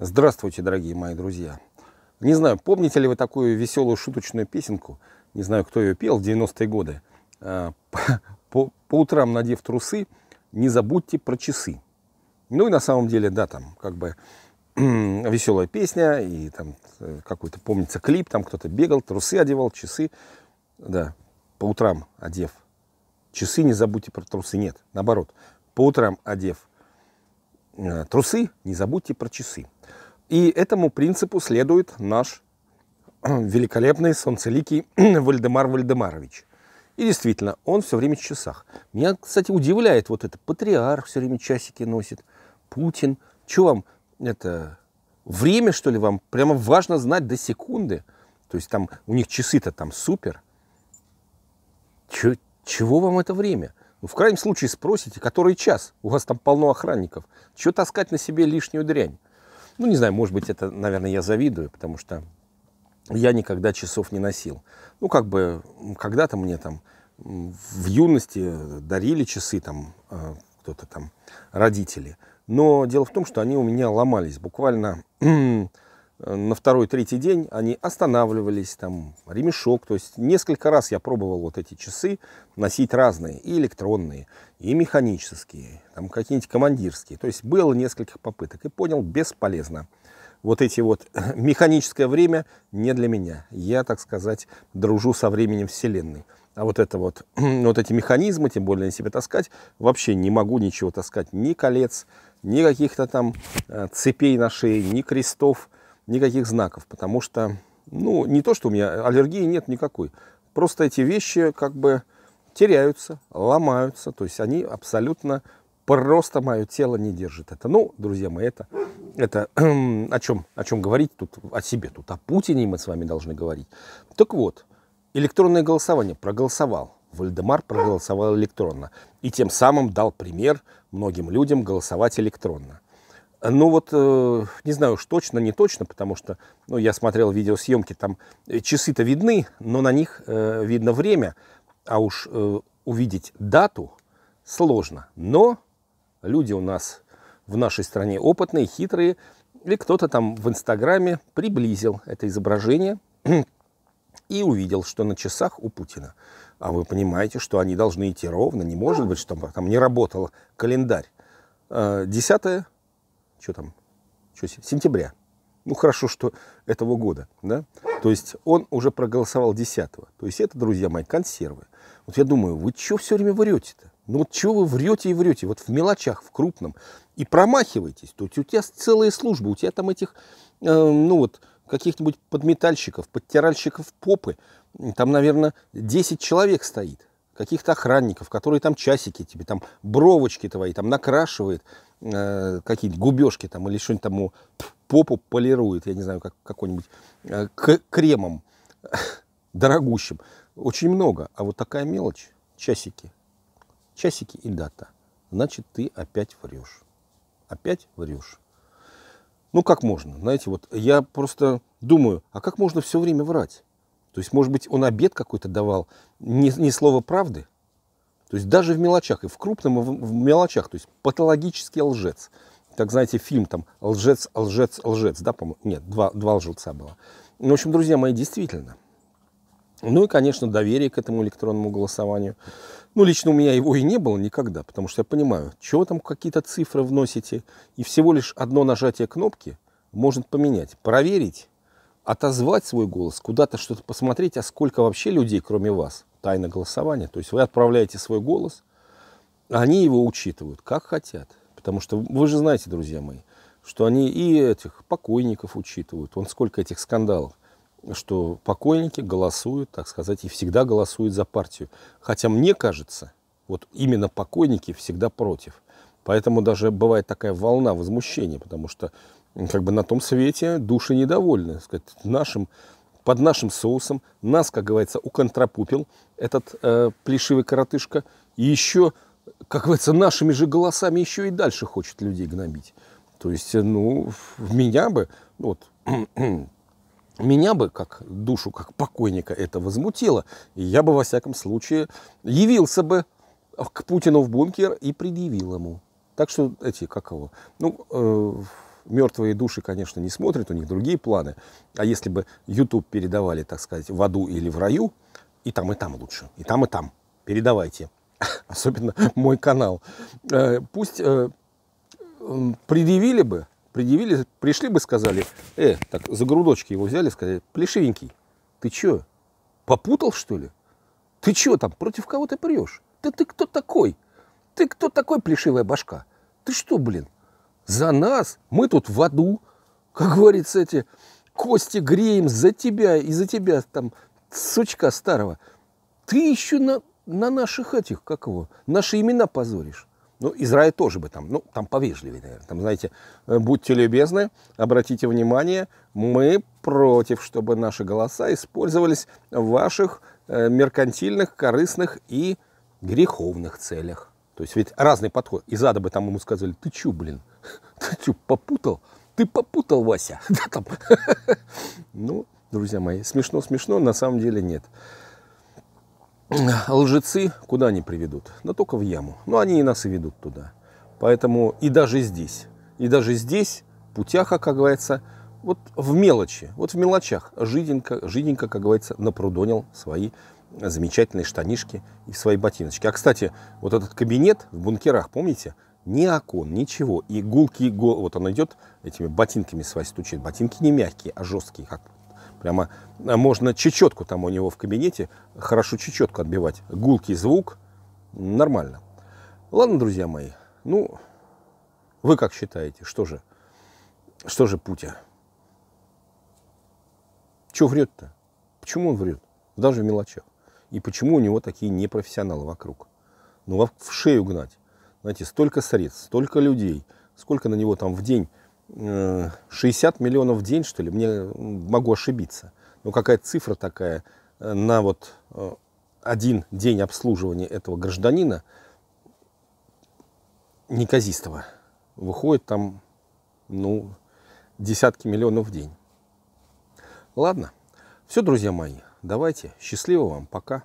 Здравствуйте, дорогие мои друзья! Не знаю, помните ли вы такую веселую шуточную песенку? Не знаю, кто ее пел в 90-е годы. А, по, по, утрам, надев трусы, не забудьте про часы. Ну и на самом деле, да, там как бы веселая песня, и там э, какой-то, помнится, клип, там кто-то бегал, трусы одевал, часы. Да, по утрам одев часы, не забудьте про трусы. Нет, наоборот, по утрам одев Э, трусы, не забудьте про часы. И этому принципу следует наш э, великолепный солнцеликий Вальдемар Вальдемарович. И действительно, он все время в часах. Меня, кстати, удивляет вот это. Патриарх все время часики носит. Путин. Че вам это... Время, что ли, вам прямо важно знать до секунды? То есть там у них часы-то там супер. Че, чего вам это время? В крайнем случае спросите, который час? У вас там полно охранников. Чего таскать на себе лишнюю дрянь? Ну, не знаю, может быть, это, наверное, я завидую, потому что я никогда часов не носил. Ну, как бы, когда-то мне там в юности дарили часы там э, кто-то там, родители. Но дело в том, что они у меня ломались буквально на второй-третий день они останавливались, там ремешок, то есть несколько раз я пробовал вот эти часы носить разные, и электронные, и механические, там какие-нибудь командирские, то есть было несколько попыток и понял, бесполезно. Вот эти вот механическое время не для меня, я, так сказать, дружу со временем Вселенной. А вот это вот, вот эти механизмы, тем более на себе таскать, вообще не могу ничего таскать, ни колец, ни каких-то там э, цепей на шее, ни крестов, никаких знаков, потому что, ну, не то, что у меня аллергии нет никакой, просто эти вещи как бы теряются, ломаются, то есть они абсолютно просто мое тело не держит это. Ну, друзья мои, это, это о, чем, о чем говорить тут, о себе тут, о Путине мы с вами должны говорить. Так вот, электронное голосование проголосовал. Вальдемар проголосовал электронно и тем самым дал пример многим людям голосовать электронно. Ну вот, э, не знаю уж точно, не точно, потому что ну, я смотрел видеосъемки, там э, часы-то видны, но на них э, видно время, а уж э, увидеть дату сложно. Но люди у нас в нашей стране опытные, хитрые, или кто-то там в Инстаграме приблизил это изображение и увидел, что на часах у Путина. А вы понимаете, что они должны идти ровно, не может быть, чтобы там не работал календарь. 10 э, что там, что, сентября. Ну, хорошо, что этого года, да? То есть он уже проголосовал 10-го. То есть это, друзья мои, консервы. Вот я думаю, вы что все время врете-то? Ну вот что вы врете и врете? Вот в мелочах, в крупном. И промахиваетесь. То есть у тебя целая служба, У тебя там этих, э, ну вот, каких-нибудь подметальщиков, подтиральщиков попы. Там, наверное, 10 человек стоит каких-то охранников, которые там часики тебе, там бровочки твои, там накрашивает, э, какие-нибудь губежки там или что-нибудь там попу полирует, я не знаю, как какой-нибудь э, кремом дорогущим. Очень много. А вот такая мелочь, часики, часики и дата. Значит, ты опять врешь. Опять врешь. Ну, как можно? Знаете, вот я просто думаю, а как можно все время врать? То есть, может быть, он обед какой-то давал, не, не слово правды. То есть даже в мелочах, и в крупном, и в, в мелочах. То есть патологический лжец. Как, знаете, фильм там «Лжец, лжец, лжец», да, по-моему? Нет, два, два лжеца было. Ну, в общем, друзья мои, действительно. Ну и, конечно, доверие к этому электронному голосованию. Ну, лично у меня его и не было никогда, потому что я понимаю, чего там какие-то цифры вносите, и всего лишь одно нажатие кнопки может поменять. Проверить отозвать свой голос, куда-то что-то посмотреть, а сколько вообще людей, кроме вас, тайна голосования. То есть вы отправляете свой голос, а они его учитывают, как хотят. Потому что вы же знаете, друзья мои, что они и этих покойников учитывают. Вон сколько этих скандалов, что покойники голосуют, так сказать, и всегда голосуют за партию. Хотя мне кажется, вот именно покойники всегда против. Поэтому даже бывает такая волна возмущения, потому что как бы на том свете души недовольны. Сказать, нашим, под нашим соусом нас, как говорится, уконтропупил этот э, плешивый коротышка. И еще, как говорится, нашими же голосами еще и дальше хочет людей гнобить. То есть, э, ну, меня бы, ну вот, меня бы, как душу, как покойника, это возмутило. И я бы, во всяком случае, явился бы к Путину в бункер и предъявил ему. Так что эти, как его, ну, э, мертвые души, конечно, не смотрят, у них другие планы. А если бы YouTube передавали, так сказать, в аду или в раю, и там, и там лучше, и там, и там, передавайте. Особенно мой канал. Э, пусть э, предъявили бы, предъявили, пришли бы, сказали, э, так, за грудочки его взяли, сказали, плешивенький, ты чё, попутал, что ли? Ты чё там, против кого ты прешь? Да ты кто такой? Ты кто такой, плешивая башка? Ты что, блин? за нас, мы тут в аду, как говорится, эти кости греем за тебя и за тебя, там, сучка старого. Ты еще на, на наших этих, как его, наши имена позоришь. Ну, Израиль тоже бы там, ну, там повежливее, наверное. Там, знаете, э, будьте любезны, обратите внимание, мы против, чтобы наши голоса использовались в ваших э, меркантильных, корыстных и греховных целях. То есть ведь разный подход. И ада бы там ему сказали, ты чё, блин, ты чё, попутал? Ты попутал, Вася. Да там. Ну, друзья мои, смешно-смешно, на самом деле нет. Лжецы куда они приведут? Да только в яму. Но ну, они и нас и ведут туда. Поэтому и даже здесь, и даже здесь путях, как говорится, вот в мелочи, вот в мелочах жиденько, жиденько, как говорится, напрудонил свои замечательные штанишки и свои ботиночки. А, кстати, вот этот кабинет в бункерах, помните? Ни окон, ничего. И гулки, гол... вот он идет этими ботинками свои стучит. Ботинки не мягкие, а жесткие, как прямо а можно чечетку там у него в кабинете, хорошо чечетку отбивать. Гулкий звук, нормально. Ладно, друзья мои, ну, вы как считаете, что же, что же Путя? Чего врет-то? Почему он врет? Даже в мелочах и почему у него такие непрофессионалы вокруг. Ну, в шею гнать. Знаете, столько средств, столько людей, сколько на него там в день, 60 э, миллионов в день, что ли, мне могу ошибиться. Но какая цифра такая э, на вот э, один день обслуживания этого гражданина неказистого выходит там, ну, десятки миллионов в день. Ладно. Все, друзья мои, Давайте, счастливо вам, пока.